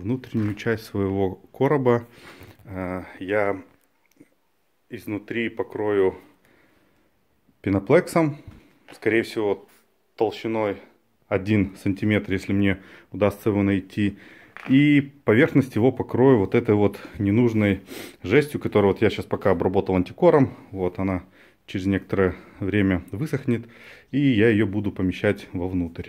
Внутреннюю часть своего короба э, я изнутри покрою пеноплексом, скорее всего толщиной 1 сантиметр, если мне удастся его найти. И поверхность его покрою вот этой вот ненужной жестью, которую вот я сейчас пока обработал антикором. Вот она через некоторое время высохнет. И я ее буду помещать вовнутрь.